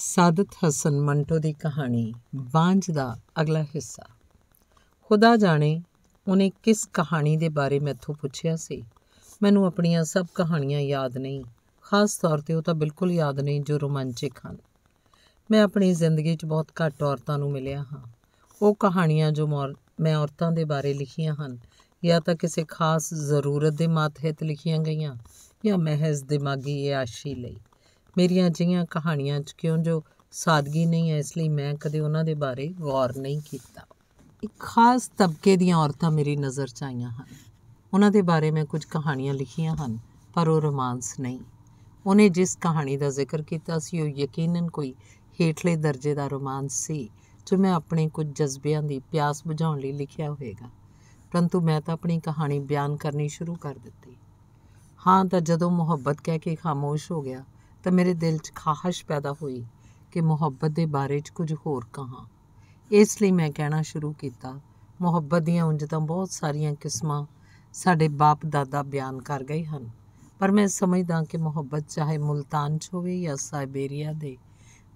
ਸਾਦਤ ਹਸਨ ਮੰਟੋ ਦੀ ਕਹਾਣੀ ਬਾਂਝ ਦਾ ਅਗਲਾ ਹਿੱਸਾ ਖੁਦਾ ਜਾਣੇ ਉਹਨੇ ਕਿਸ ਕਹਾਣੀ ਦੇ ਬਾਰੇ ਮੈਥੋਂ ਪੁੱਛਿਆ ਸੀ ਮੈਨੂੰ ਆਪਣੀਆਂ ਸਭ ਕਹਾਣੀਆਂ ਯਾਦ ਨਹੀਂ ਖਾਸ ਤੌਰ ਤੇ ਉਹ ਤਾਂ ਬਿਲਕੁਲ ਯਾਦ ਨਹੀਂ ਜੋ ਰੋਮਾਂਚਿਕ ਹਨ ਮੈਂ ਆਪਣੀ ਜ਼ਿੰਦਗੀ 'ਚ ਬਹੁਤ ਘੱਟ ਔਰਤਾਂ ਨੂੰ ਮਿਲਿਆ ਹਾਂ ਉਹ ਕਹਾਣੀਆਂ ਜੋ ਮੈਂ ਔਰਤਾਂ ਦੇ ਬਾਰੇ ਲਿਖੀਆਂ ਹਨ ਜਾਂ ਤਾਂ ਕਿਸੇ ਖਾਸ ਜ਼ਰੂਰਤ ਦੇ ਮਾਤਹਿਤ ਲਿਖੀਆਂ ਗਈਆਂ ਜਾਂ ਮਹਿਜ਼ ਦਿਮਾਗੀ ਯਾਸ਼ੀ ਲਈ ਮੇਰੀਆਂ ਜਿਹੀਆਂ ਕਹਾਣੀਆਂ 'ਚ ਕਿਉਂ ਜੋ ਸਾਦਗੀ ਨਹੀਂ ਹੈ ਇਸ ਲਈ ਮੈਂ ਕਦੇ ਉਹਨਾਂ ਦੇ ਬਾਰੇ ਗੌਰ ਨਹੀਂ ਕੀਤਾ ਇੱਕ ਖਾਸ ਤਬਕੇ ਦੀਆਂ ਔਰਤਾਂ ਮੇਰੀ ਨਜ਼ਰ 'ਚ ਆਈਆਂ ਹਨ ਉਹਨਾਂ ਦੇ ਬਾਰੇ ਮੈਂ ਕੁਝ ਕਹਾਣੀਆਂ ਲਿਖੀਆਂ ਹਨ ਪਰ ਉਹ ਰੋਮਾਂਸ ਨਹੀਂ ਉਹਨੇ ਜਿਸ ਕਹਾਣੀ ਦਾ ਜ਼ਿਕਰ ਕੀਤਾ ਸੀ ਉਹ ਯਕੀਨਨ ਕੋਈ ਹੇਠਲੇ ਦਰਜੇ ਦਾ ਰੋਮਾਂਸ ਸੀ ਜੋ ਮੈਂ ਆਪਣੇ ਕੁਝ ਜਜ਼ਬਿਆਂ ਦੀ ਪਿਆਸ ਬੁਝਾਉਣ ਲਈ ਲਿਖਿਆ ਹੋਵੇਗਾ ਪਰੰਤੂ ਮੈਂ ਤਾਂ ਆਪਣੀ ਕਹਾਣੀ ਬਿਆਨ ਕਰਨੀ ਸ਼ੁਰੂ ਕਰ ਦਿੱਤੀ ਹਾਂ ਤਾਂ ਜਦੋਂ ਮੁਹੱਬਤ ਕਹਿ ਕੇ ਖਾਮੋਸ਼ ਹੋ ਗਿਆ ਤਾਂ ਮੇਰੇ ਦਿਲ 'ਚ ਖਾਹਸ਼ ਪੈਦਾ ਹੋਈ ਕਿ ਮੁਹੱਬਤ ਦੇ ਬਾਰੇ 'ਚ ਕੁਝ ਹੋਰ ਕਹਾ ਇਸ ਲਈ ਮੈਂ ਕਹਿਣਾ ਸ਼ੁਰੂ ਕੀਤਾ ਮੁਹੱਬਤ ਦੀਆਂ ਉਂਝ ਤਾਂ ਬਹੁਤ ਸਾਰੀਆਂ ਕਿਸਮਾਂ ਸਾਡੇ ਬਾਪ ਦਾਦਾ ਬਿਆਨ ਕਰ ਗਏ ਹਨ ਪਰ ਮੈਂ ਸਮਝਦਾ ਕਿ ਮੁਹੱਬਤ ਚਾਹੇ ਮੁਲਤਾਨ 'ਚ ਹੋਵੇ ਜਾਂ ਸਾਈਬੇਰੀਆ ਦੇ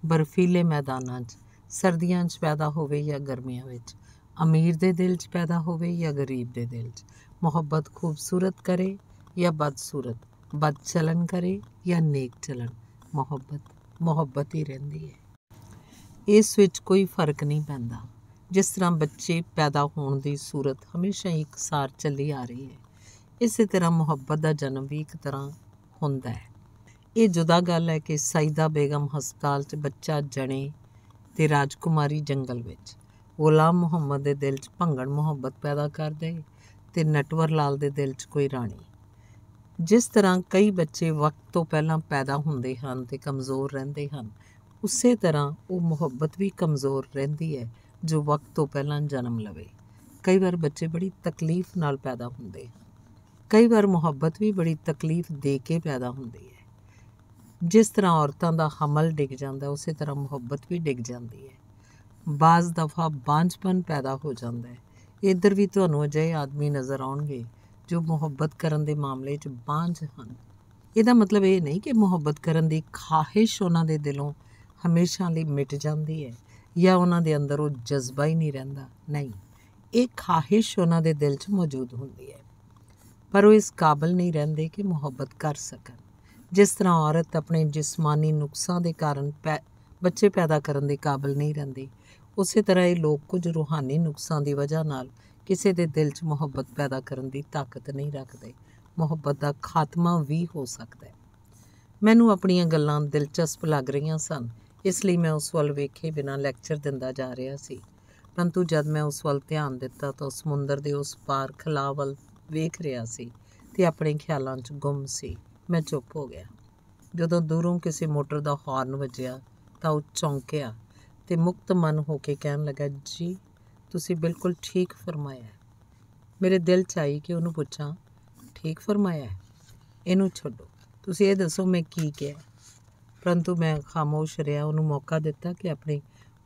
ਬਰਫੀਲੇ ਮੈਦਾਨਾਂ 'ਚ ਸਰਦੀਆਂ 'ਚ ਪੈਦਾ ਹੋਵੇ ਜਾਂ ਗਰਮੀਆਂ ਵਿੱਚ ਅਮੀਰ ਦੇ ਦਿਲ 'ਚ ਪੈਦਾ ਹੋਵੇ ਜਾਂ ਗਰੀਬ ਦੇ ਦਿਲ 'ਚ ਮੁਹੱਬਤ ਖੂਬਸੂਰਤ ਕਰੇ ਜਾਂ ਬਦਸੂਰਤ ਬਦਚਲਨ ਕਰੇ ਜਾਂ ਨੇਕ ਚਲਨ ਮੁਹੱਬਤ ਮੁਹੱਬਤ ਹੀ ਰਹਿੰਦੀ ਹੈ ਇਸ ਵਿੱਚ ਕੋਈ ਫਰਕ ਨਹੀਂ ਪੈਂਦਾ ਜਿਸ ਤਰ੍ਹਾਂ ਬੱਚੇ ਪੈਦਾ ਹੋਣ ਦੀ ਸੂਰਤ ਹਮੇਸ਼ਾ ਇੱਕ ਸਾਰ ਚੱਲੀ ਆ ਰਹੀ ਹੈ ਇਸੇ ਤਰ੍ਹਾਂ ਮੁਹੱਬਤ ਦਾ ਜਨਮ ਵੀ ਇੱਕ ਤਰ੍ਹਾਂ ਹੁੰਦਾ ਹੈ ਇਹ ਜੁਦਾ ਗੱਲ ਹੈ ਕਿ ਸੈਦਾ ਬੇਗਮ ਹਸਪਤਾਲ 'ਚ ਬੱਚਾ ਜਣੇ ਤੇ ਰਾਜਕੁਮਾਰੀ ਜੰਗਲ ਵਿੱਚ ਗੁਲਾਮ ਮੁਹੰਮਦ ਦੇ ਦਿਲ 'ਚ ਭੰਗੜ ਮੁਹੱਬਤ ਪੈਦਾ ਕਰ ਦੇ ਤੇ ਨਟਵਰ ਲਾਲ ਦੇ ਦਿਲ 'ਚ ਕੋਈ ਰਾਣੀ ਜਿਸ ਤਰ੍ਹਾਂ ਕਈ ਬੱਚੇ ਵਕਤ ਤੋਂ ਪਹਿਲਾਂ ਪੈਦਾ ਹੁੰਦੇ ਹਨ ਤੇ ਕਮਜ਼ੋਰ ਰਹਿੰਦੇ ਹਨ ਉਸੇ ਤਰ੍ਹਾਂ ਉਹ ਮੁਹੱਬਤ ਵੀ ਕਮਜ਼ੋਰ ਰਹਿੰਦੀ ਹੈ ਜੋ ਵਕਤ ਤੋਂ ਪਹਿਲਾਂ ਜਨਮ ਲਵੇ ਕਈ ਵਾਰ ਬੱਚੇ ਬੜੀ ਤਕਲੀਫ ਨਾਲ ਪੈਦਾ ਹੁੰਦੇ ਕਈ ਵਾਰ ਮੁਹੱਬਤ ਵੀ ਬੜੀ ਤਕਲੀਫ ਦੇ ਕੇ ਪੈਦਾ ਹੁੰਦੀ ਹੈ ਜਿਸ ਤਰ੍ਹਾਂ ਔਰਤਾਂ ਦਾ ਹਮਲ ਡਿੱਗ ਜਾਂਦਾ ਉਸੇ ਤਰ੍ਹਾਂ ਮੁਹੱਬਤ ਵੀ ਡਿੱਗ ਜਾਂਦੀ ਹੈ ਬਾਜ਼ ਦਫਾ ਬਾਂਝਪਨ ਪੈਦਾ ਹੋ ਜਾਂਦਾ ਹੈ ਇਧਰ ਵੀ ਤੁਹਾਨੂੰ ਅਜਿਹੇ ਆਦਮੀ ਨਜ਼ਰ ਆਉਣਗੇ ਜੋ ਮੁਹੱਬਤ ਕਰਨ ਦੇ ਮਾਮਲੇ 'ਚ ਬਾਂਝ ਹਨ ਇਹਦਾ ਮਤਲਬ ਇਹ ਨਹੀਂ ਕਿ ਮੁਹੱਬਤ ਕਰਨ ਦੀ ਖਾਹਿਸ਼ ਉਹਨਾਂ ਦੇ ਦਿਲੋਂ ਹਮੇਸ਼ਾ ਲਈ ਮਿਟ ਜਾਂਦੀ ਹੈ ਜਾਂ ਉਹਨਾਂ ਦੇ ਅੰਦਰ ਉਹ ਜਜ਼ਬਾ ਹੀ ਨਹੀਂ ਰਹਿੰਦਾ ਨਹੀਂ ਇਹ ਖਾਹਿਸ਼ ਉਹਨਾਂ ਦੇ ਦਿਲ 'ਚ ਮੌਜੂਦ ਹੁੰਦੀ ਹੈ ਪਰ ਉਹ ਇਸ ਕਾਬਲ ਨਹੀਂ ਰਹਿੰਦੇ ਕਿ ਮੁਹੱਬਤ ਕਰ ਸਕਣ ਜਿਸ ਤਰ੍ਹਾਂ ਔਰਤ ਆਪਣੇ ਜਿਸਮਾਨੀ ਨੁਕਸਾਂ ਦੇ ਕਾਰਨ ਬੱਚੇ ਪੈਦਾ ਕਰਨ ਦੇ ਕਾਬਲ ਨਹੀਂ ਰਹਿੰਦੀ ਉਸੇ ਤਰ੍ਹਾਂ ਇਹ ਲੋਕ ਕੁਝ ਰੂਹਾਨੀ ਨੁਕਸਾਂ ਦੀ ਵਜ੍ਹਾ ਨਾਲ ਕਿਸੇ ਦੇ ਦਿਲ 'ਚ ਮੁਹੱਬਤ ਪੈਦਾ ਕਰਨ ਦੀ ਤਾਕਤ ਨਹੀਂ ਰੱਖਦੇ ਮੁਹੱਬਤ ਦਾ ਖਾਤਮਾ ਵੀ ਹੋ ਸਕਦਾ ਹੈ ਮੈਨੂੰ ਆਪਣੀਆਂ ਗੱਲਾਂ ਦਿਲਚਸਪ ਲੱਗ ਰਹੀਆਂ ਸਨ ਇਸ ਲਈ ਮੈਂ ਉਸ ਵੱਲ ਵੇਖੇ ਬਿਨਾਂ ਲੈਕਚਰ ਦਿੰਦਾ ਜਾ ਰਿਹਾ ਸੀ ਪਰੰਤੂ ਜਦ ਮੈਂ ਉਸ ਵੱਲ ਧਿਆਨ ਦਿੱਤਾ ਤਾਂ ਸਮੁੰਦਰ ਦੇ ਉਸ ਪਾਰ ਖਲਾਵਲ ਵੱਲ ਵੇਖ ਰਿਹਾ ਸੀ ਤੇ ਆਪਣੇ ਖਿਆਲਾਂ 'ਚ ਗੁੰਮ ਸੀ ਮੈਂ ਚੁੱਪ ਹੋ ਗਿਆ ਜਦੋਂ ਦੂਰੋਂ ਕਿਸੇ ਮੋਟਰ ਦਾ ਹਾਰਨ ਵੱਜਿਆ ਤਾਂ ਉਹ ਚੌਂਕਿਆ ਤੇ ਮੁਕਤ ਮਨ ਹੋ ਕੇ ਕਹਿਣ ਲੱਗਾ ਜੀ ਤੁਸੀਂ ਬਿਲਕੁਲ ਠੀਕ ਫਰਮਾਇਆ ਮੇਰੇ ਦਿਲ ਚ ਆਈ ਕਿ ਉਹਨੂੰ ਪੁੱਛਾਂ ਠੀਕ ਫਰਮਾਇਆ ਇਹਨੂੰ ਛੱਡੋ ਤੁਸੀਂ ਇਹ ਦੱਸੋ ਮੈਂ ਕੀ ਕਿਹਾ ਪਰੰਤੂ ਮੈਂ ਖਾਮੋਸ਼ ਰਿਹਾ ਉਹਨੂੰ ਮੌਕਾ ਦਿੱਤਾ ਕਿ ਆਪਣੇ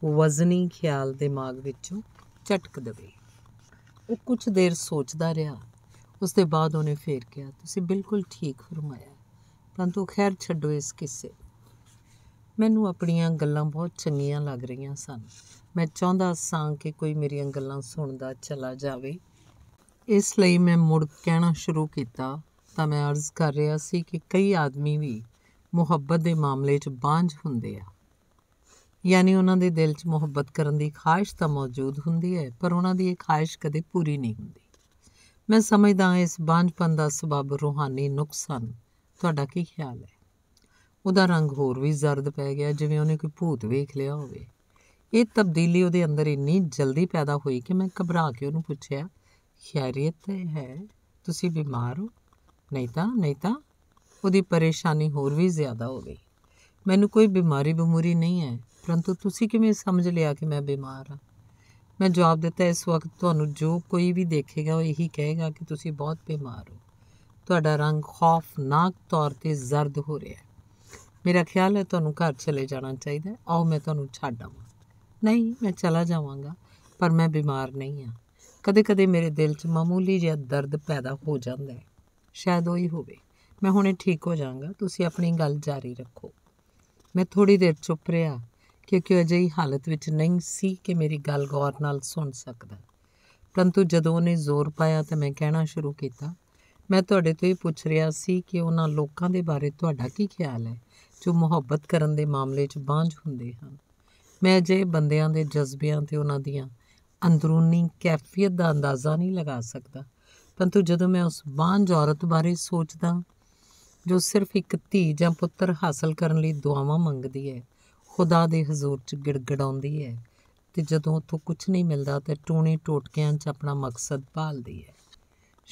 ਵਜ਼ਨੀ ਖਿਆਲ ਦਿਮਾਗ ਵਿੱਚੋਂ ਝਟਕ ਦਵੇ ਉਹ ਕੁਝ ਦੇਰ ਸੋਚਦਾ ਰਿਹਾ ਉਸ ਦੇ ਬਾਅਦ ਉਹਨੇ ਫੇਰ ਕਿਹਾ ਤੁਸੀਂ ਬਿਲਕੁਲ ਠੀਕ ਫਰਮਾਇਆ ਪਰੰਤੂ ਖੈਰ ਛੱਡੋ ਇਸ ਕਿਸੇ ਮੈਨੂੰ ਆਪਣੀਆਂ ਗੱਲਾਂ ਬਹੁਤ ਚੰਗੀਆਂ ਲੱਗ ਰਹੀਆਂ ਸਨ ਮੈਂ ਚਾਹੁੰਦਾ ਸਾਂ ਕਿ ਕੋਈ ਮੇਰੀਆਂ ਗੱਲਾਂ ਸੁਣਦਾ ਚਲਾ ਜਾਵੇ ਇਸ ਲਈ ਮੈਂ ਮੁੜ ਕਹਿਣਾ ਸ਼ੁਰੂ ਕੀਤਾ ਤਾਂ ਮੈਂ ਅਰਜ਼ ਕਰ ਰਿਹਾ ਸੀ ਕਿ ਕਈ ਆਦਮੀ ਵੀ ਮੁਹੱਬਤ ਦੇ ਮਾਮਲੇ 'ਚ ਬਾਂਝ ਹੁੰਦੇ ਆ ਯਾਨੀ ਉਹਨਾਂ ਦੇ ਦਿਲ 'ਚ ਮੁਹੱਬਤ ਕਰਨ ਦੀ ਖਾਹਿਸ਼ ਤਾਂ ਮੌਜੂਦ ਹੁੰਦੀ ਹੈ ਪਰ ਉਹਨਾਂ ਦੀ ਇਹ ਖਾਹਿਸ਼ ਕਦੇ ਪੂਰੀ ਨਹੀਂ ਹੁੰਦੀ ਮੈਂ ਸਮਝਦਾ ਇਸ ਬਾਂਝਪਨ ਦਾ ਸਬਬ ਰੂਹਾਨੀ ਨੁਕਸਾਨ ਤੁਹਾਡਾ ਕੀ ਖਿਆਲ ਹੈ ਉਹਦਾ ਰੰਗ ਹੋਰ ਵੀ ਜ਼ਰਦ ਪੈ ਗਿਆ ਜਿਵੇਂ ਉਹਨੇ ਕੋਈ ਭੂਤ ਵੇਖ ਲਿਆ ਹੋਵੇ ਇਹ ਤਬਦੀਲੀ ਉਹਦੇ ਅੰਦਰ ਇੰਨੀ ਜਲਦੀ ਪੈਦਾ ਹੋਈ ਕਿ ਮੈਂ ਘਬਰਾ ਕੇ ਉਹਨੂੰ ਪੁੱਛਿਆ ਖੈਰੀਅਤ ਹੈ ਤੁਸੀਂ ਬਿਮਾਰ ਹੋ ਨਹੀਂ ਤਾਂ ਨਹੀਂ ਤਾਂ ਉਹਦੀ ਪਰੇਸ਼ਾਨੀ ਹੋਰ ਵੀ ਜ਼ਿਆਦਾ ਹੋ ਗਈ ਮੈਨੂੰ ਕੋਈ ਬਿਮਾਰੀ ਬਿਮੂਰੀ ਨਹੀਂ ਹੈ ਪਰੰਤੂ ਤੁਸੀਂ ਕਿਵੇਂ ਸਮਝ ਲਿਆ ਕਿ ਮੈਂ ਬਿਮਾਰ ਹਾਂ ਮੈਂ ਜਵਾਬ ਦਿੱਤਾ ਇਸ ਵਕਤ ਤੁਹਾਨੂੰ ਜੋ ਕੋਈ ਵੀ ਦੇਖੇਗਾ ਉਹ ਇਹੀ ਕਹੇਗਾ ਕਿ ਤੁਸੀਂ ਬਹੁਤ ਬਿਮਾਰ ਹੋ ਤੁਹਾਡਾ ਰੰਗ ਖੌਫਨਾਕ ਤੌਰ ਤੇ ਜ਼ਰਦ ਹੋ ਰਿਹਾ ਹੈ ਮੇਰਾ ਖਿਆਲ ਹੈ ਤੁਹਾਨੂੰ ਘਰ ਚਲੇ ਜਾਣਾ ਚਾਹੀਦਾ ਹੈ ਆਓ ਮੈਂ ਤੁਹਾਨੂੰ ਛੱਡ ਆਵਾਂ ਨਹੀਂ ਮੈਂ ਚਲਾ ਜਾਵਾਂਗਾ ਪਰ ਮੈਂ ਬਿਮਾਰ ਨਹੀਂ ਹਾਂ ਕਦੇ-ਕਦੇ ਮੇਰੇ ਦਿਲ 'ਚ ਮਾਮੂਲੀ ਜਿਹਾ ਦਰਦ ਪੈਦਾ ਹੋ ਜਾਂਦਾ ਹੈ ਸ਼ਾਇਦ ਉਹ ਹੀ ਹੋਵੇ ਮੈਂ ਹੁਣੇ ਠੀਕ ਹੋ ਜਾਵਾਂਗਾ ਤੁਸੀਂ ਆਪਣੀ ਗੱਲ ਜਾਰੀ ਰੱਖੋ ਮੈਂ ਥੋੜੀ ਦੇਰ ਚੁੱਪ ਰਿਹਾ ਕਿਉਂਕਿ ਅਜਿਹੀ ਹਾਲਤ ਵਿੱਚ ਨਹੀਂ ਸੀ ਕਿ ਮੇਰੀ ਗੱਲ ਗੌਰ ਨਾਲ ਸੁਣ ਸਕਦਾ ਪਰੰਤੂ ਜਦੋਂ ਉਹਨੇ ਜ਼ੋਰ ਪਾਇਆ ਤਾਂ ਮੈਂ ਕਹਿਣਾ ਸ਼ੁਰੂ ਕੀਤਾ ਮੈਂ ਤੁਹਾਡੇ ਤੋਂ ਹੀ ਪੁੱਛ ਰਿਹਾ ਸੀ ਕਿ ਉਹਨਾਂ ਲੋਕਾਂ ਦੇ ਬਾਰੇ ਤੁਹਾਡਾ ਕੀ ਖਿਆਲ ਹੈ ਜੋ ਮੁਹੱਬਤ ਕਰਨ ਦੇ ਮਾਮਲੇ 'ਚ ਬਾਂਝ ਹੁੰਦੇ ਹਨ ਮੈਂ ਜੇ ਬੰਦਿਆਂ ਦੇ ਜਜ਼ਬਿਆਂ ਤੇ ਉਹਨਾਂ ਦੀਆਂ ਅੰਦਰੂਨੀ ਕੈਫੀਅਤ ਦਾ ਅੰਦਾਜ਼ਾ ਨਹੀਂ ਲਗਾ ਸਕਦਾ ਪਰੰਤੂ ਜਦੋਂ ਮੈਂ ਉਸ ਬਾਂਝ ਔਰਤ ਬਾਰੇ ਸੋਚਦਾ ਜੋ ਸਿਰਫ ਇੱਕ ਧੀ ਜਾਂ ਪੁੱਤਰ ਹਾਸਲ ਕਰਨ ਲਈ ਦੁਆਵਾਂ ਮੰਗਦੀ ਹੈ ਖੁਦਾ ਦੇ ਹਜ਼ੂਰ 'ਚ ਗਿੜਗੜਾਉਂਦੀ ਹੈ ਤੇ ਜਦੋਂ ਉਥੋਂ ਕੁਝ ਨਹੀਂ ਮਿਲਦਾ ਤੇ ਟੂਣੇ ਟੋਟਕਿਆਂ 'ਚ ਆਪਣਾ ਮਕਸਦ ਭਾਲਦੀ ਹੈ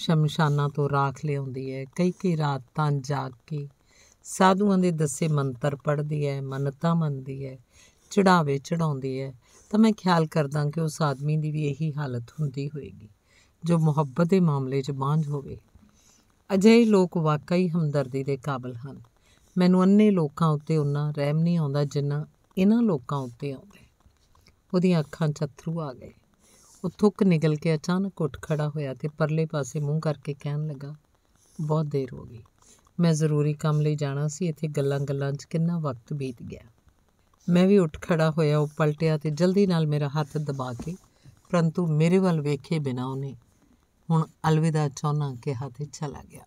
ਸ਼ਮਸ਼ਾਨਾਂ ਤੋਂ ਰਾਖ ਲਿਆਉਂਦੀ ਹੈ ਕਈ ਕਈ ਰਾਤਾਂ ਜਾਗ ਕੇ ਸਾਧੂਆਂ ਦੇ ਦੱਸੇ ਮੰਤਰ ਪੜ੍ਹਦੀ ਹੈ ਮੰਨਤਾ ਮੰਨਦੀ ਹੈ ਚੜਾਵੇ ਚੜਾਉਂਦੀ ਹੈ ਤਾਂ ਮੈਂ ਖਿਆਲ ਕਰਦਾ ਕਿ ਉਸ ਆਦਮੀ ਦੀ ਵੀ ਇਹੀ ਹਾਲਤ ਹੁੰਦੀ ਹੋਵੇਗੀ ਜੋ ਮੁਹੱਬਤ ਦੇ ਮਾਮਲੇ 'ਚ ਬਾਂਝ ਹੋਵੇ ਅਜਿਹੇ ਲੋਕ ਵਾਕਈ ਹਮਦਰਦੀ ਦੇ ਕਾਬਿਲ ਹਨ ਮੈਨੂੰ ਅੰਨੇ ਲੋਕਾਂ ਉੱਤੇ ਉਹਨਾਂ ਰਹਿਮ ਨਹੀਂ ਆਉਂਦਾ ਜਿੰਨਾ ਇਹਨਾਂ ਲੋਕਾਂ ਉੱਤੇ ਆਉਂਦਾ ਉਹਦੀਆਂ ਅੱਖਾਂ 'ਚ ਅਥਰੂ ਆ ਗਏ ਉਹ ਥੁੱਕ ਨਿਕਲ ਕੇ ਅਚਾਨਕ ਉੱਠ ਖੜਾ ਹੋਇਆ ਤੇ ਪਰਲੇ ਪਾਸੇ ਮੂੰਹ ਕਰਕੇ ਕਹਿਣ ਲੱਗਾ ਬਹੁਤ ਦੇਰ ਹੋ ਗਈ ਮੈਂ ਜ਼ਰੂਰੀ ਕੰਮ ਲਈ ਜਾਣਾ ਸੀ ਇੱਥੇ ਗੱਲਾਂ-ਗੱਲਾਂ 'ਚ ਕਿੰਨਾ ਵਕਤ ਬੀਤ ਗਿਆ ਮੈਂ ਵੀ ਉੱਠ ਖੜਾ ਹੋਇਆ ਉਹ ਪਲਟਿਆ ਤੇ ਜਲਦੀ ਨਾਲ ਮੇਰਾ ਹੱਥ ਦਬਾ ਕੇ ਪਰੰਤੂ ਮੇਰੇ ਵੱਲ ਵੇਖੇ ਬਿਨਾ ਉਹਨੇ ਹੁਣ ਅਲਵਿਦਾ ਚਾਹਨਾ ਕਿਹਾ ਤੇ ਚਲਾ ਗਿਆ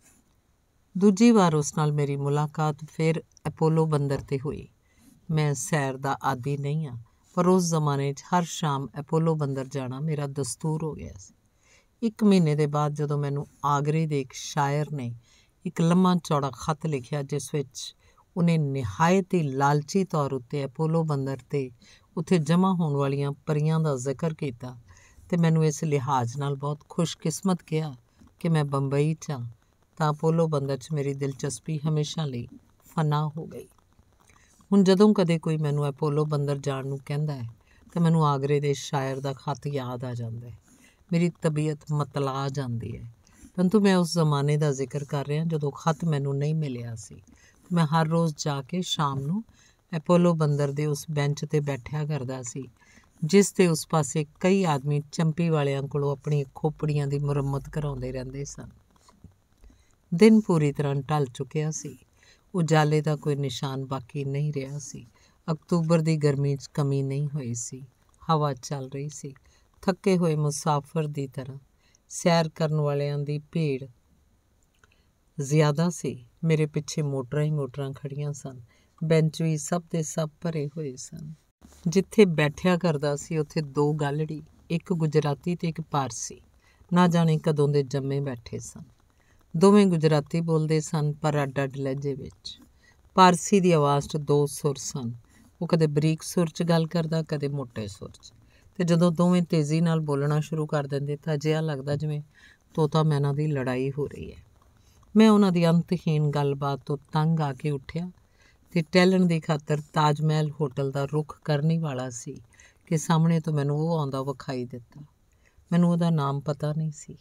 ਦੂਜੀ ਵਾਰ ਉਸ ਨਾਲ ਮੇਰੀ ਮੁਲਾਕਾਤ ਫਿਰ ਅਪੋਲੋ ਬੰਦਰ ਤੇ ਹੋਈ ਮੈਂ ਸੈਰ ਦਾ ਆਦੀ ਨਹੀਂ ਆ ਪਰ ਉਸ ਜ਼ਮਾਨੇ 'ਚ ਹਰ ਸ਼ਾਮ ਅਪੋਲੋ ਬੰਦਰ ਜਾਣਾ ਮੇਰਾ ਦਸਤੂਰ ਹੋ ਗਿਆ ਸੀ ਇੱਕ ਮਹੀਨੇ ਦੇ ਬਾਅਦ ਜਦੋਂ ਮੈਨੂੰ ਆਗਰੇ ਦੇ ਇੱਕ ਸ਼ਾਇਰ ਨੇ ਇੱਕ ਲੰਮਾ ਚੌੜਾ ਖੱਤ ਲਿਖਿਆ ਜਿਸ ਵਿੱਚ ਉਹਨੇ ਨਿਹਾਇਤ ਹੀ ਲਾਲਚੀ ਤੌਰ ਉੱਤੇ ਅਪੋਲੋ ਬੰਦਰ ਤੇ ਉੱਥੇ ਜਮ੍ਹਾਂ ਹੋਣ ਵਾਲੀਆਂ ਪਰੀਆਂ ਦਾ ਜ਼ਿਕਰ ਕੀਤਾ ਤੇ ਮੈਨੂੰ ਇਸ ਲਿਹਾਜ਼ ਨਾਲ ਬਹੁਤ ਖੁਸ਼ਕਿਸਮਤ ਗਿਆ ਕਿ ਮੈਂ ਬੰਬਈ 'ਚ ਤਾਂ ਅਪੋਲੋ ਬੰਦਰ 'ਚ ਮੇਰੀ ਦਿਲਚਸਪੀ ਹਮੇਸ਼ਾ ਲਈ ਫਨਾ ਹੋ ਗਈ ਹੁਣ ਜਦੋਂ ਕਦੇ ਕੋਈ ਮੈਨੂੰ ਅਪੋਲੋ ਬੰਦਰ ਜਾਣ ਨੂੰ ਕਹਿੰਦਾ ਹੈ ਤਾਂ ਮੈਨੂੰ ਆਗਰੇ ਦੇ ਸ਼ਾਇਰ ਦਾ ਖੱਤ ਯਾਦ ਆ ਜਾਂਦਾ ਹੈ ਮੇਰੀ ਤਬੀਅਤ ਮਤਲਾ ਜਾਂਦੀ ਹੈ ਪਰੰਤੂ ਮੈਂ ਉਸ ਜ਼ਮਾਨੇ ਦਾ ਜ਼ਿਕਰ ਕਰ ਰਿਹਾ ਜਦੋਂ ਖਤ ਮੈਨੂੰ ਨਹੀਂ ਮਿਲਿਆ ਸੀ ਮੈਂ ਹਰ ਰੋਜ਼ ਜਾ ਕੇ ਸ਼ਾਮ ਨੂੰ ਐਪੋਲੋ ਬੰਦਰ ਦੇ ਉਸ ਬੈਂਚ ਤੇ ਬੈਠਿਆ ਕਰਦਾ ਸੀ ਜਿਸ ਤੇ ਉਸ ਪਾਸੇ ਕਈ ਆਦਮੀ ਚੰਪੀ ਵਾਲਿਆਂ ਕੋਲੋਂ ਆਪਣੀ ਖੋਪੜੀਆਂ ਦੀ ਮੁਰੰਮਤ ਕਰਾਉਂਦੇ ਰਹਿੰਦੇ ਸਨ ਦਿਨ ਪੂਰੀ ਤਰ੍ਹਾਂ ਢਲ ਚੁੱਕਿਆ ਸੀ ਉਜਾਲੇ ਦਾ ਕੋਈ ਨਿਸ਼ਾਨ ਬਾਕੀ ਨਹੀਂ ਰਿਹਾ ਸੀ ਅਕਤੂਬਰ ਦੀ ਗਰਮੀ 'ਚ ਕਮੀ ਨਹੀਂ ਹੋਈ ਸੀ ਹਵਾ ਚੱਲ ਰਹੀ ਸੀ ਥੱਕੇ ਹੋਏ ਮੁਸਾਫਰ ਦੀ ਤਰ੍ਹਾਂ ਸੈਰ ਕਰਨ ਵਾਲਿਆਂ ਦੀ ਭੀੜ ਜ਼ਿਆਦਾ ਸੀ ਮੇਰੇ ਪਿੱਛੇ ਮੋਟਰਾਂ ਹੀ ਮੋਟਰਾਂ ਖੜੀਆਂ ਸਨ ਬੈਂਚ ਵੀ ਸਭ ਦੇ ਸਭ ਭਰੇ ਹੋਏ ਸਨ ਜਿੱਥੇ ਬੈਠਿਆ ਕਰਦਾ ਸੀ ਉੱਥੇ ਦੋ ਗਾਲੜੀ ਇੱਕ ਗੁਜਰਾਤੀ ਤੇ ਇੱਕ ਪਾਰਸੀ ਨਾ ਜਾਣੇ ਕਦੋਂ ਦੇ ਜੰਮੇ ਬੈਠੇ ਸਨ ਦੋਵੇਂ ਗੁਜਰਾਤੀ ਬੋਲਦੇ ਸਨ ਪਰ ਅੱਡ-ਅੱਡ ਲਹਿਜੇ ਵਿੱਚ ਪਾਰਸੀ ਦੀ ਆਵਾਜ਼ 'ਚ ਦੋ ਸੁਰ ਸਨ ਉਹ ਕਦੇ ਬਰੀਕ ਸੁਰ 'ਚ ਗੱਲ ਕਰਦਾ ਕਦੇ ਮੋਟੇ ਸੁਰ 'ਚ ਤੇ ਜਦੋਂ ਦੋਵੇਂ ਤੇਜ਼ੀ ਨਾਲ ਬੋਲਣਾ ਸ਼ੁਰੂ ਕਰ ਦਿੰਦੇ ਤਾਂ ਜਿਹਾ ਲੱਗਦਾ ਜਿਵੇਂ ਤੋਤਾ ਮੈਨਾ ਦੀ ਲੜਾਈ ਹੋ ਰਹੀ ਹੈ ਮੈਂ ਉਹਨਾਂ ਦੀ ਅੰਤਹੀਨ ਗੱਲਬਾਤ ਤੋਂ ਤੰਗ ਆ ਕੇ ਉੱਠਿਆ ਤੇ ਟੈਲਨ ਦੀ ਖਾਤਰ ਤਾਜ ਮਹਿਲ ਹੋਟਲ ਦਾ ਰੁਖ ਕਰਨੀ ਵਾਲਾ ਸੀ ਕਿ ਸਾਹਮਣੇ ਤੋਂ ਮੈਨੂੰ ਉਹ ਆਉਂਦਾ ਵਿਖਾਈ ਦਿੱਤਾ ਮੈਨੂੰ ਉਹਦਾ ਨਾਮ ਪਤਾ ਨਹੀਂ ਸੀ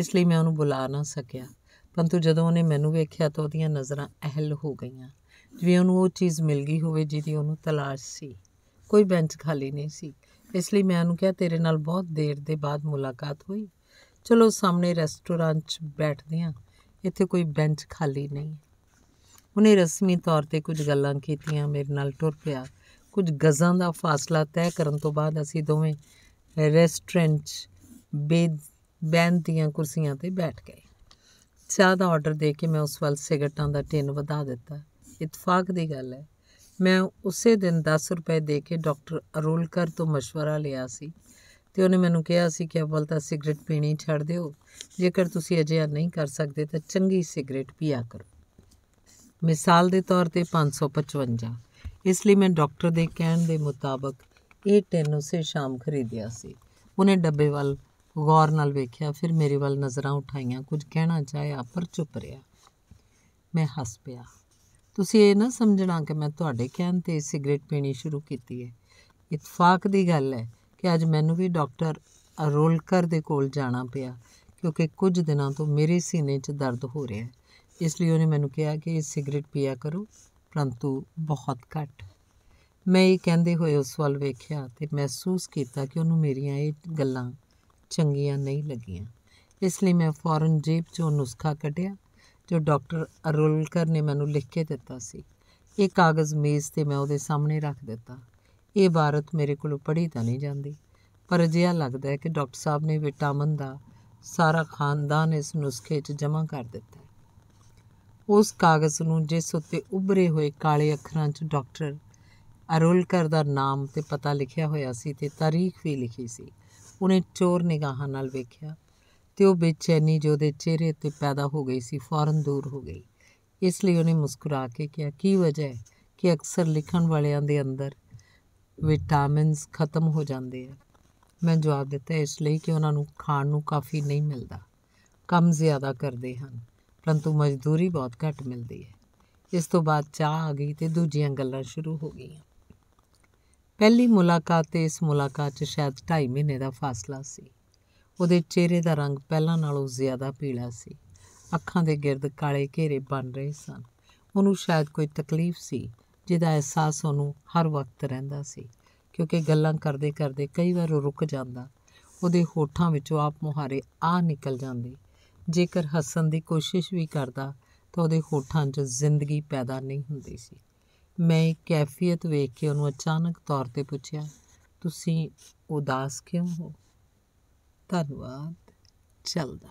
ਇਸ ਲਈ ਮੈਂ ਉਹਨੂੰ ਬੁਲਾ ਨਾ ਸਕਿਆ ਪਰੰਤੂ ਜਦੋਂ ਉਹਨੇ ਮੈਨੂੰ ਵੇਖਿਆ ਤਾਂ ਉਹਦੀਆਂ ਨਜ਼ਰਾਂ ਅਹਿਲ ਹੋ ਗਈਆਂ ਜਿਵੇਂ ਉਹਨੂੰ ਉਹ ਚੀਜ਼ ਮਿਲ ਗਈ ਹੋਵੇ ਜਿਹਦੀ ਉਹਨੂੰ ਤਲਾਸ਼ ਸੀ ਕੋਈ ਬੈਂਚ ਖਾਲੀ ਨਹੀਂ ਸੀ ਇਸ ਲਈ ਮੈਂ ਉਹਨੂੰ ਕਿਹਾ ਤੇਰੇ ਨਾਲ ਬਹੁਤ ਦੇਰ ਦੇ ਬਾਅਦ ਮੁਲਾਕਾਤ ਹੋਈ ਚਲੋ ਸਾਹਮਣੇ ਰੈਸਟੋਰੈਂਟ 'ਚ ਬੈਠਦੇ ਹਾਂ ਇੱਥੇ ਕੋਈ ਬੈਂਚ ਖਾਲੀ ਨਹੀਂ ਉਹਨੇ ਰਸਮੀ ਤੌਰ ਤੇ ਕੁਝ ਗੱਲਾਂ ਕੀਤੀਆਂ ਮੇਰੇ ਨਾਲ ਟੁਰ ਪਿਆ ਕੁਝ ਗਜ਼ਾਂ ਦਾ ਫਾਸਲਾ ਤੈਅ ਕਰਨ ਤੋਂ ਬਾਅਦ ਅਸੀਂ ਦੋਵੇਂ ਰੈਸਟੋਰੈਂਟ 'ਚ ਦੀਆਂ ਕੁਰਸੀਆਂ ਤੇ ਬੈਠ ਗਏ ਚਾਹ ਦਾ ਆਰਡਰ ਦੇ ਕੇ ਮੈਂ ਉਸ ਵੱਲ ਸਿਗਰਟਾਂ ਦਾ ਟਿਨ ਵਧਾ ਦਿੱਤਾ ਇਤਫਾਕ ਦੀ ਗੱਲ ਹੈ ਮੈਂ ਉਸੇ ਦਿਨ 10 ਰੁਪਏ ਦੇ ਕੇ ਡਾਕਟਰ ਅਰੋਲਕਰ ਤੋਂ مشورہ ਲਿਆ ਸੀ ਤੇ ਉਹਨੇ ਮੈਨੂੰ ਕਿਹਾ ਸੀ ਕਿ ਅਵਲ ਤਾਂ ਸਿਗਰਟ ਪੀਣੀ ਛੱਡ ਦਿਓ ਜੇਕਰ ਤੁਸੀਂ ਅਜੇ ਨਹੀਂ ਕਰ ਸਕਦੇ ਤਾਂ ਚੰਗੀ ਸਿਗਰਟ ਪੀਆ ਕਰੋ ਮਿਸਾਲ ਦੇ ਤੌਰ ਤੇ 555 ਇਸ ਲਈ ਮੈਂ ਡਾਕਟਰ ਦੇ ਕਹਿਣ ਦੇ ਮੁਤਾਬਕ ਇਹ ਟੈਨ ਉਸੇ ਸ਼ਾਮ ਖਰੀਦਿਆ ਸੀ ਉਹਨੇ ਡੱਬੇ ਵੱਲ ਗੌਰ ਨਾਲ ਵੇਖਿਆ ਫਿਰ ਮੇਰੇ ਵੱਲ ਨਜ਼ਰਾਂ ਉਠਾਈਆਂ ਕੁਝ ਕਹਿਣਾ ਚਾਹਿਆ ਪਰ ਚੁੱਪ ਰਿਹਾ ਮੈਂ ਹੱਸ ਪਿਆ ਤੁਸੀਂ ਇਹ ਨਾ ਸਮਝਣਾ ਕਿ ਮੈਂ ਤੁਹਾਡੇ ਕਹਿਣ ਤੇ ਸਿਗਰਟ ਪੀਣੀ ਸ਼ੁਰੂ ਕੀਤੀ ਹੈ ਇਤਫਾਕ ਦੀ ਗੱਲ ਹੈ ਕਿ ਅੱਜ ਮੈਨੂੰ ਵੀ ਡਾਕਟਰ ਅਰੋਲਕਰ ਦੇ ਕੋਲ ਜਾਣਾ ਪਿਆ ਕਿਉਂਕਿ ਕੁਝ ਦਿਨਾਂ ਤੋਂ ਮੇਰੇ ਸੀਨੇ 'ਚ ਦਰਦ ਹੋ ਰਿਹਾ ਹੈ ਇਸ ਲਈ ਉਹਨੇ ਮੈਨੂੰ ਕਿਹਾ ਕਿ ਸਿਗਰਟ ਪੀਆ ਕਰੋ ਪਰੰਤੂ ਬਹੁਤ ਘੱਟ ਮੈਂ ਇਹ ਕਹਿੰਦੇ ਹੋਏ ਉਸ ਵੱਲ ਵੇਖਿਆ ਤੇ ਮਹਿਸੂਸ ਕੀਤਾ ਕਿ ਉਹਨੂੰ ਮੇਰੀਆਂ ਇਹ ਗੱਲਾਂ ਚੰਗੀਆਂ ਨਹੀਂ ਲੱਗੀਆਂ ਇਸ ਲਈ ਮੈਂ ਫੌਰਨ ਜੇਬ 'ਚੋਂ ਨੁਸਖਾ ਕੱਢਿਆ ਜੋ ਡਾਕਟਰ ਅਰੁਲਕਰ ਨੇ ਮੈਨੂੰ ਲਿਖ ਕੇ ਦਿੱਤਾ ਸੀ ਇਹ ਕਾਗਜ਼ ਮੇਜ਼ ਤੇ ਮੈਂ ਉਹਦੇ ਸਾਹਮਣੇ ਰੱਖ ਦਿੱਤਾ ਇਹ ਬਾਰਤ ਮੇਰੇ ਕੋਲੋਂ ਪੜੀ ਤਾਂ ਨਹੀਂ ਜਾਂਦੀ ਪਰ ਅਜਿਹਾ ਲੱਗਦਾ ਹੈ ਕਿ ਡਾਕਟਰ ਸਾਹਿਬ ਨੇ ਵਿਟਾਮਿਨ ਦਾ ਸਾਰਾ ਖਾਨਦਾਨ ਇਸ ਨੁਸਖੇ 'ਚ ਜਮ੍ਹਾਂ ਕਰ ਦਿੱਤਾ ਉਸ ਕਾਗਜ਼ ਨੂੰ ਜਿਸ ਉੱਤੇ ਉੱਭਰੇ ਹੋਏ ਕਾਲੇ ਅੱਖਰਾਂ 'ਚ ਡਾਕਟਰ ਅਰੁਲਕਰ ਦਾ ਨਾਮ ਤੇ ਪਤਾ ਲਿਖਿਆ ਹੋਇਆ ਸੀ ਤੇ ਤਾਰੀਖ ਵੀ ਲਿਖੀ ਸੀ ਉਹਨੇ ਚੋਰ ਨਿਗਾਹਾਂ ਨਾਲ ਵੇਖਿਆ ਤੇ ਉਹ ਬੇਚੈਨੀ ਜੋ ਦੇ ਚਿਹਰੇ ਤੇ ਪੈਦਾ ਹੋ ਗਈ ਸੀ ਫੌਰਨ ਦੂਰ ਹੋ ਗਈ ਇਸ ਲਈ ਉਹਨੇ ਮੁਸਕਰਾ ਕੇ ਕਿਹਾ ਕੀ ਵਜ੍ਹਾ ਹੈ ਕਿ ਅਕਸਰ ਲਿਖਣ ਵਾਲਿਆਂ ਦੇ ਅੰਦਰ ਵਿਟਾਮਿਨਸ ਖਤਮ ਹੋ ਜਾਂਦੇ ਆ ਮੈਂ ਜਵਾਬ ਦਿੱਤਾ ਇਸ ਲਈ ਕਿ ਉਹਨਾਂ ਨੂੰ ਖਾਣ ਨੂੰ ਕਾਫੀ ਨਹੀਂ ਮਿਲਦਾ ਕੰਮ ਜ਼ਿਆਦਾ ਕਰਦੇ ਹਨ ਪਰੰਤੂ ਮਜ਼ਦੂਰੀ ਬਹੁਤ ਘੱਟ ਮਿਲਦੀ ਹੈ ਇਸ ਤੋਂ ਬਾਅਦ ਚਾਹ ਆ ਗਈ ਤੇ ਦੂਜੀਆਂ ਗੱਲਾਂ ਸ਼ੁਰੂ ਹੋ ਗਈਆਂ ਪਹਿਲੀ ਮੁਲਾਕਾਤ ਤੇ ਇਸ ਮੁਲਾਕਾਤ 'ਚ ਸ਼ਾਇਦ 2.5 ਮਹੀਨੇ ਦਾ ਫਾਸਲਾ ਸੀ ਉਹਦੇ ਚਿਹਰੇ ਦਾ ਰੰਗ ਪਹਿਲਾਂ ਨਾਲੋਂ ਜ਼ਿਆਦਾ ਪੀਲਾ ਸੀ ਅੱਖਾਂ ਦੇ ਗਿਰਦ ਕਾਲੇ ਘੇਰੇ ਬਣ ਰਹੇ ਸਨ ਉਹਨੂੰ ਸ਼ਾਇਦ ਕੋਈ ਤਕਲੀਫ ਸੀ ਜਿਹਦਾ ਅਹਿਸਾਸ ਉਹਨੂੰ ਹਰ ਵਕਤ ਰਹਿੰਦਾ ਸੀ ਕਿਉਂਕਿ ਗੱਲਾਂ ਕਰਦੇ ਕਰਦੇ ਕਈ ਵਾਰ ਉਹ ਰੁਕ ਜਾਂਦਾ ਉਹਦੇ ਹੋਠਾਂ ਵਿੱਚੋਂ ਆਪ ਮੁਹਾਰੇ ਆ ਨਿਕਲ ਜਾਂਦੀ ਜੇਕਰ ਹੱਸਣ ਦੀ ਕੋਸ਼ਿਸ਼ ਵੀ ਕਰਦਾ ਤਾਂ ਉਹਦੇ ਹੋਠਾਂ 'ਚ ਜ਼ਿੰਦਗੀ ਪੈਦਾ ਨਹੀਂ ਹੁੰਦੀ ਸੀ ਮੈਂ ਇੱਕ ਕੈਫੀਅਤ ਵੇਖ ਕੇ ਉਹਨੂੰ ਅਚਾਨਕ ਤੌਰ ਤੇ ਪੁੱਛਿਆ ਤੁਸੀਂ ਉਦਾਸ ਕਿਉਂ ਹੋ ਧੰਨਵਾਦ ਚੱਲਦਾ